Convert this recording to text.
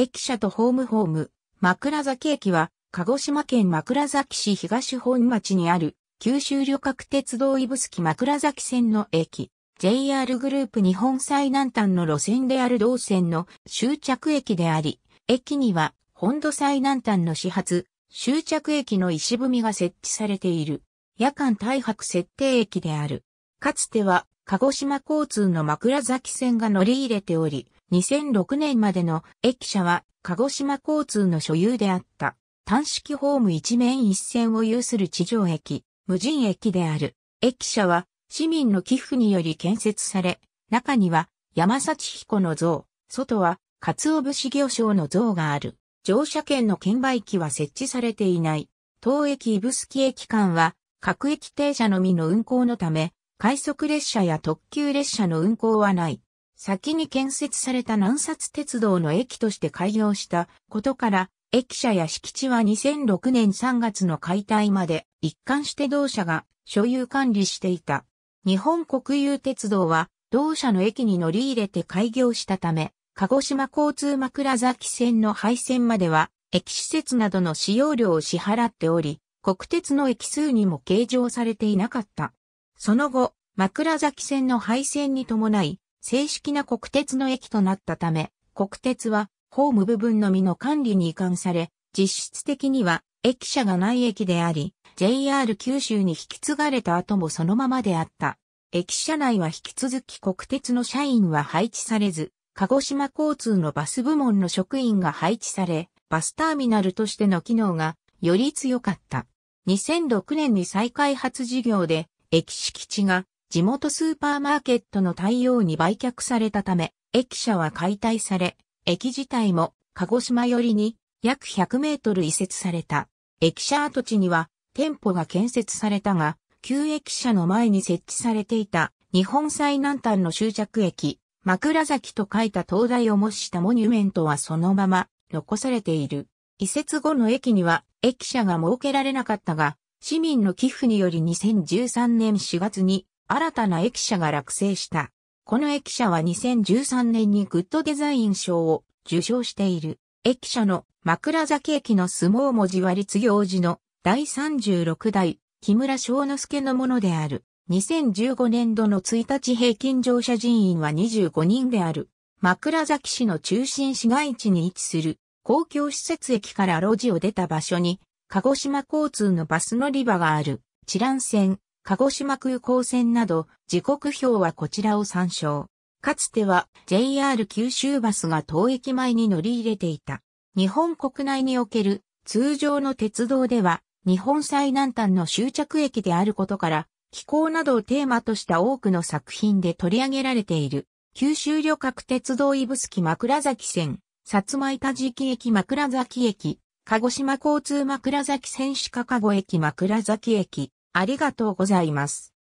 駅舎とホームホーム、枕崎駅は、鹿児島県枕崎市東本町にある、九州旅客鉄道指宿枕崎線の駅、JR グループ日本最南端の路線である同線の終着駅であり、駅には、本土最南端の始発、終着駅の石踏みが設置されている、夜間大白設定駅である。かつては、鹿児島交通の枕崎線が乗り入れており、2006年までの駅舎は鹿児島交通の所有であった。単式ホーム一面一線を有する地上駅、無人駅である。駅舎は市民の寄付により建設され、中には山幸彦の像、外は鰹節行商の像がある。乗車券の券売機は設置されていない。当駅スキ駅間は各駅停車のみの運行のため、快速列車や特急列車の運行はない。先に建設された南札鉄道の駅として開業したことから、駅舎や敷地は2006年3月の解体まで一貫して同社が所有管理していた。日本国有鉄道は同社の駅に乗り入れて開業したため、鹿児島交通枕崎線の廃線までは駅施設などの使用料を支払っており、国鉄の駅数にも計上されていなかった。その後、枕崎線の廃線に伴い、正式な国鉄の駅となったため、国鉄はホーム部分のみの管理に移管され、実質的には駅舎がない駅であり、JR 九州に引き継がれた後もそのままであった。駅舎内は引き続き国鉄の社員は配置されず、鹿児島交通のバス部門の職員が配置され、バスターミナルとしての機能がより強かった。2006年に再開発事業で駅敷地が地元スーパーマーケットの対応に売却されたため、駅舎は解体され、駅自体も鹿児島寄りに約100メートル移設された。駅舎跡地には店舗が建設されたが、旧駅舎の前に設置されていた日本最南端の終着駅、枕崎と書いた灯台を模したモニュメントはそのまま残されている。移設後の駅には駅舎が設けられなかったが、市民の寄付により2013年4月に新たな駅舎が落成した。この駅舎は2013年にグッドデザイン賞を受賞している。駅舎の枕崎駅の相撲文字り立行時の第36代木村正之助のものである。2015年度の1日平均乗車人員は25人である。枕崎市の中心市街地に位置する公共施設駅から路地を出た場所に鹿児島交通のバス乗り場がある。ラン線、鹿児島空港線など、時刻表はこちらを参照。かつては JR 九州バスが当駅前に乗り入れていた。日本国内における通常の鉄道では、日本最南端の終着駅であることから、気候などをテーマとした多くの作品で取り上げられている。九州旅客鉄道指宿枕崎線、薩摩板敷駅枕崎駅、鹿児島交通枕崎線鹿籠駅枕崎駅、ありがとうございます。